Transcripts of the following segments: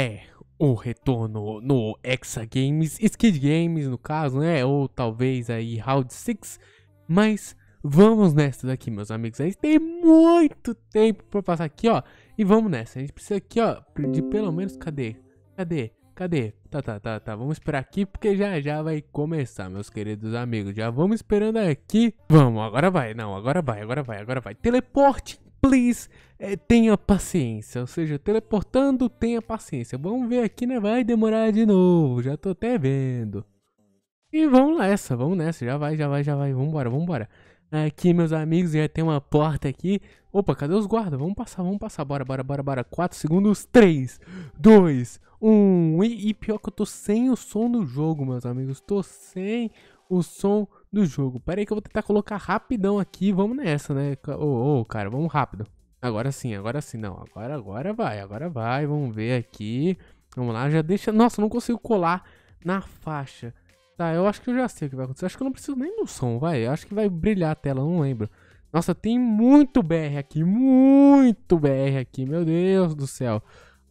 É, o retorno no Hexa Games, Skid Games no caso, né? Ou talvez aí Round 6, mas vamos nessa daqui, meus amigos. A gente tem muito tempo pra passar aqui, ó. E vamos nessa, a gente precisa aqui, ó, de pelo menos, cadê? Cadê? Cadê? Tá, tá, tá, tá. Vamos esperar aqui porque já já vai começar, meus queridos amigos. Já vamos esperando aqui. Vamos, agora vai. Não, agora vai, agora vai, agora vai. Teleporte please, é, tenha paciência. Ou seja, teleportando, tenha paciência. Vamos ver aqui, né? Vai demorar de novo. Já tô até vendo. E vamos nessa, vamos nessa. Já vai, já vai, já vai. Vambora, vambora. Aqui, meus amigos, já tem uma porta aqui. Opa, cadê os guardas? Vamos passar, vamos passar. Bora, bora, bora, bora. 4 segundos. 3, 2, 1. E, e pior que eu tô sem o som do jogo, meus amigos. Tô sem o som do jogo. Pera aí que eu vou tentar colocar rapidão aqui. Vamos nessa, né? Ô, oh, oh, cara, vamos rápido. Agora sim, agora sim. Não, agora, agora vai, agora vai. Vamos ver aqui. Vamos lá, já deixa... Nossa, não consigo colar na faixa. Tá, eu acho que eu já sei o que vai acontecer. Acho que eu não preciso nem do som, vai. Eu acho que vai brilhar a tela, não lembro. Nossa, tem muito BR aqui, muito BR aqui, meu Deus do céu.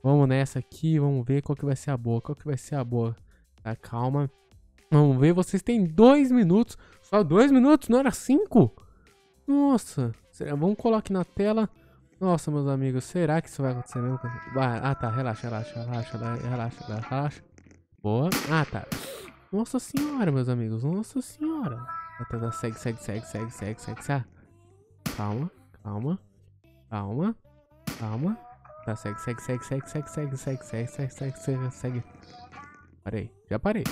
Vamos nessa aqui, vamos ver qual que vai ser a boa, qual que vai ser a boa. Tá, calma. Vamos ver, vocês têm dois minutos. Só dois minutos? Não era cinco? Nossa. Será? Vamos colocar aqui na tela. Nossa, meus amigos, será que isso vai acontecer mesmo? Ah, tá, relaxa, relaxa, relaxa, relaxa, relaxa, relaxa. Boa. Ah, tá. Nossa senhora, meus amigos, nossa senhora. Tá, segue, segue, segue, segue, segue, segue, segue. Calma, calma, calma, calma. Tá, segue, segue, segue, segue, segue, segue, segue, segue, segue, segue, segue. Parei, já parei.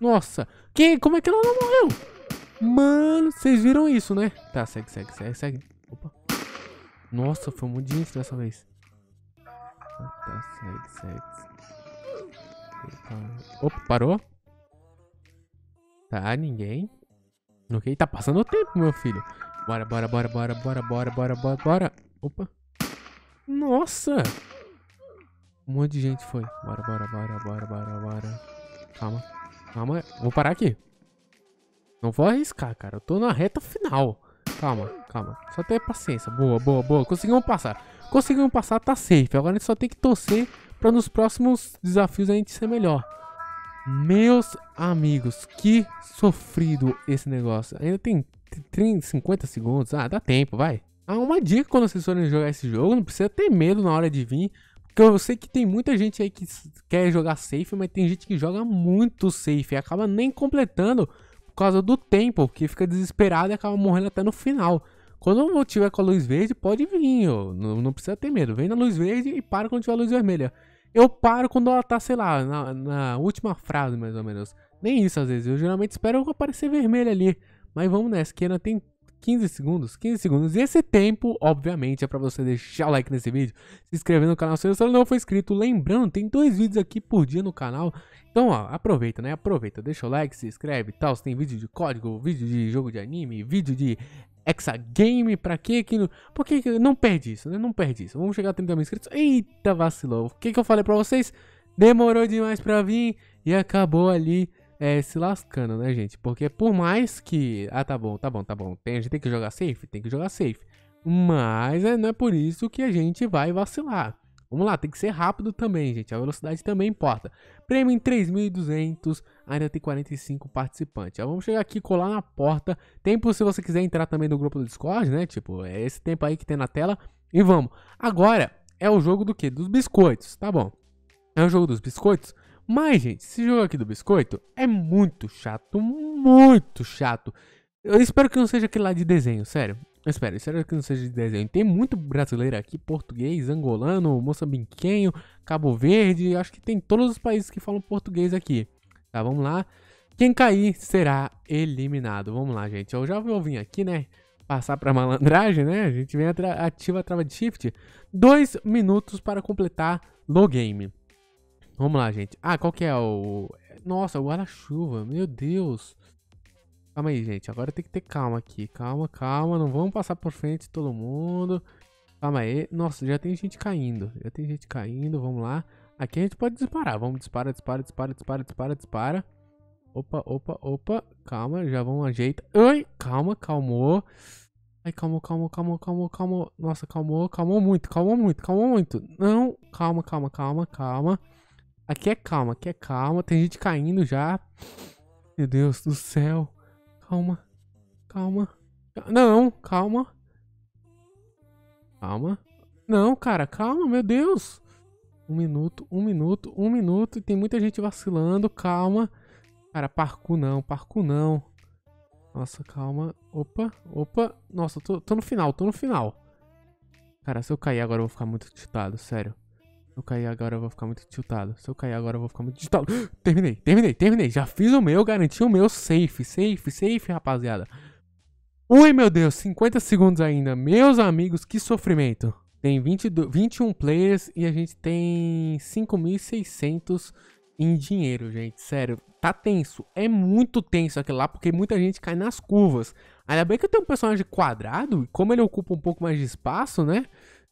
Nossa, que, como é que ela não morreu? Mano, vocês viram isso, né? Tá, segue, segue, segue, segue. Opa. Nossa, foi um monte de dessa vez. Tá, segue, segue. Opa, parou? Tá, ninguém. Ok, tá passando o tempo, meu filho. Bora, bora, bora, bora, bora, bora, bora, bora, bora. Opa. Nossa. Um monte de gente foi. Bora, bora, bora, bora, bora, bora. Calma. Calma, vou parar aqui. Não vou arriscar, cara. Eu tô na reta final. Calma, calma. Só ter paciência. Boa, boa, boa. Conseguimos passar. Conseguimos passar, tá safe. Agora a gente só tem que torcer pra nos próximos desafios a gente ser melhor. Meus amigos, que sofrido esse negócio. Ainda tem 30, 50 segundos. Ah, dá tempo, vai. Ah, uma dica quando vocês forem jogar esse jogo, não precisa ter medo na hora de vir. Que eu sei que tem muita gente aí que quer jogar safe, mas tem gente que joga muito safe e acaba nem completando por causa do tempo, que fica desesperado e acaba morrendo até no final. Quando eu tiver com a luz verde, pode vir, ó, não, não, precisa ter medo. Vem na luz verde e para quando tiver a luz vermelha. Eu paro quando ela tá, sei lá, na, na última frase mais ou menos. Nem isso às vezes, eu geralmente espero aparecer vermelha ali. Mas vamos nessa, que ainda tem 15 segundos, 15 segundos. E esse tempo, obviamente, é para você deixar o like nesse vídeo, se inscrever no canal se você não for inscrito. Lembrando, tem dois vídeos aqui por dia no canal. Então, ó, aproveita, né? Aproveita, deixa o like, se inscreve e tal. Se tem vídeo de código, vídeo de jogo de anime, vídeo de hexagame, pra quê? Que não... Por que não perde isso, né? Não perde isso. Vamos chegar a 30 mil inscritos. Eita, vacilou. O que, que eu falei pra vocês? Demorou demais pra vir e acabou ali é, se lascando, né, gente? Porque por mais que. Ah, tá bom, tá bom, tá bom. Tem, a gente tem que jogar safe? Tem que jogar safe. Mas é, não é por isso que a gente vai vacilar. Vamos lá, tem que ser rápido também, gente. A velocidade também importa. Prêmio em 3.200, ainda tem 45 participantes. Já vamos chegar aqui, colar na porta. Tempo se você quiser entrar também no grupo do Discord, né? Tipo, é esse tempo aí que tem na tela. E vamos. Agora é o jogo do quê? Dos biscoitos, tá bom. É o jogo dos biscoitos. Mas, gente, esse jogo aqui do biscoito é muito chato, muito chato. Eu espero que não seja aquele lá de desenho, sério. Eu espero, eu espero que não seja de desenho. Tem muito brasileiro aqui, português, angolano, moçambiquenho, Cabo Verde, acho que tem todos os países que falam português aqui. Tá, vamos lá. Quem cair será eliminado. Vamos lá, gente. Eu já vou vir aqui, né? Passar pra malandragem, né? A gente vem ativa a trava de shift. Dois minutos para completar low game. Vamos lá, gente. Ah, qual que é o... Nossa, o guarda-chuva. Meu Deus. Calma aí, gente. Agora tem que ter calma aqui. Calma, calma. Não vamos passar por frente todo mundo. Calma aí. Nossa, já tem gente caindo. Já tem gente caindo. Vamos lá. Aqui a gente pode disparar. Vamos dispara, dispara, dispara, dispara, dispara, disparar. Opa, opa, opa. Calma, já vamos ajeitar. Ai, calma, calmou. Ai, calmou, calmou, calmou, calmou, calmou. Nossa, calmou, calmou muito, calmou muito, calmou muito. Não, calma, calma, calma, calma. Aqui é calma, aqui é calma. Tem gente caindo já. Meu Deus do céu. Calma. Calma. Não, calma. Calma. Não, cara, calma, meu Deus. Um minuto, um minuto, um minuto. Tem muita gente vacilando, calma. Cara, parkour não, parkour não. Nossa, calma. Opa, opa. Nossa, tô, tô no final, tô no final. Cara, se eu cair agora eu vou ficar muito titado, sério. Se eu cair agora eu vou ficar muito tiltado. Se eu cair agora eu vou ficar muito tiltado. Terminei, terminei, terminei. Já fiz o meu, garanti o meu. Safe, safe, safe, rapaziada. Ui, meu Deus, 50 segundos ainda. Meus amigos, que sofrimento. Tem 22, 21 players e a gente tem 5.600 em dinheiro, gente. Sério, tá tenso. É muito tenso aquilo lá, porque muita gente cai nas curvas. Ainda bem que eu tenho um personagem quadrado, e como ele ocupa um pouco mais de espaço, né?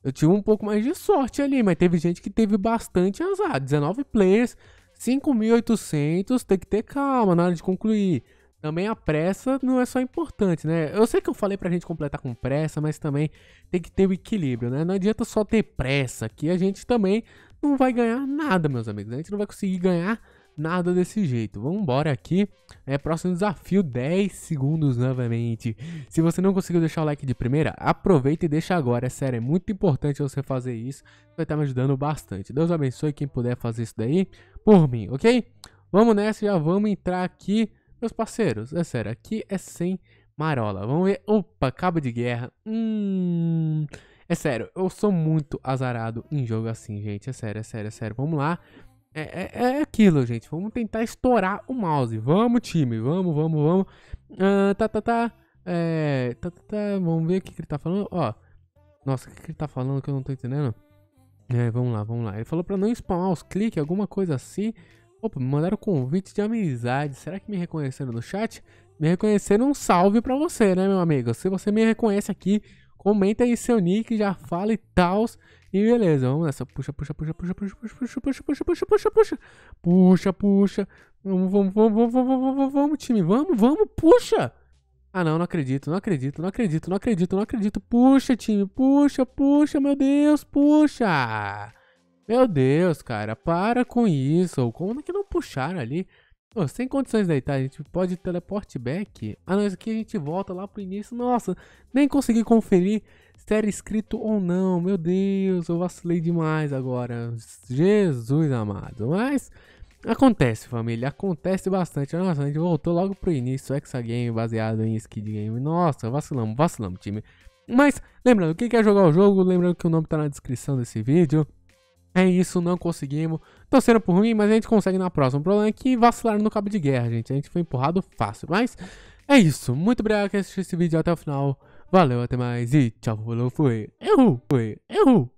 Eu tive um pouco mais de sorte ali, mas teve gente que teve bastante azar. 19 players, 5.800, tem que ter calma na hora de concluir. Também a pressa não é só importante, né? Eu sei que eu falei pra gente completar com pressa, mas também tem que ter o um equilíbrio, né? Não adianta só ter pressa, que a gente também não vai ganhar nada, meus amigos. A gente não vai conseguir ganhar nada nada desse jeito. Vamos embora aqui. É, próximo desafio, 10 segundos novamente. Se você não conseguiu deixar o like de primeira, aproveita e deixa agora. É sério, é muito importante você fazer isso. Vai estar tá me ajudando bastante. Deus abençoe quem puder fazer isso daí por mim, ok? Vamos nessa, já vamos entrar aqui. Meus parceiros, é sério, aqui é sem marola. Vamos ver. Opa, cabo de guerra. Hum... É sério, eu sou muito azarado em jogo assim, gente. É sério, é sério, é sério. Vamos lá. É, é, é, aquilo, gente. Vamos tentar estourar o mouse. Vamos, time. Vamos, vamos, vamos. Ah, tá, tá, tá. É, tá, tá, tá. Vamos ver o que, que ele tá falando. Ó. Nossa, o que, que ele tá falando que eu não tô entendendo? É, vamos lá, vamos lá. Ele falou pra não spamar os cliques, alguma coisa assim. Opa, me mandaram convite de amizade. Será que me reconheceram no chat? Me reconheceram um salve pra você, né, meu amigo? Se você me reconhece aqui, comenta aí seu nick, já fala e tal. E beleza, vamos nessa. Puxa, puxa, puxa, puxa, puxa, puxa, puxa, puxa, puxa, puxa, puxa, puxa. Puxa, puxa. Vamos, vamos, vamos, vamos, vamos, vamos, vamos, time. Vamos, vamos, puxa. Ah, não, não acredito, não acredito, não acredito, não acredito, não acredito. Puxa, time, puxa, puxa, meu Deus, puxa. Meu Deus, cara, para com isso. Como é que não puxaram ali? sem condições daí, tá? A gente pode teleporte back. Ah, não, isso aqui a gente volta lá pro início. Nossa, nem consegui conferir Mistério escrito ou não, meu Deus, eu vacilei demais agora. Jesus amado. Mas acontece, família, acontece bastante. Nossa, a gente voltou logo pro início, Hexagame, baseado em Skid Game. Nossa, vacilamos, vacilamos, time. Mas, lembrando, quem quer jogar o jogo, lembrando que o nome tá na descrição desse vídeo. É isso, não conseguimos. Torceram por ruim, mas a gente consegue na próxima. O problema é que vacilaram no cabo de guerra, gente. A gente foi empurrado fácil. Mas é isso. Muito obrigado por assistir esse vídeo até o final. Valeu, até mais e tchau, falou, fui. Erro, fui, erro.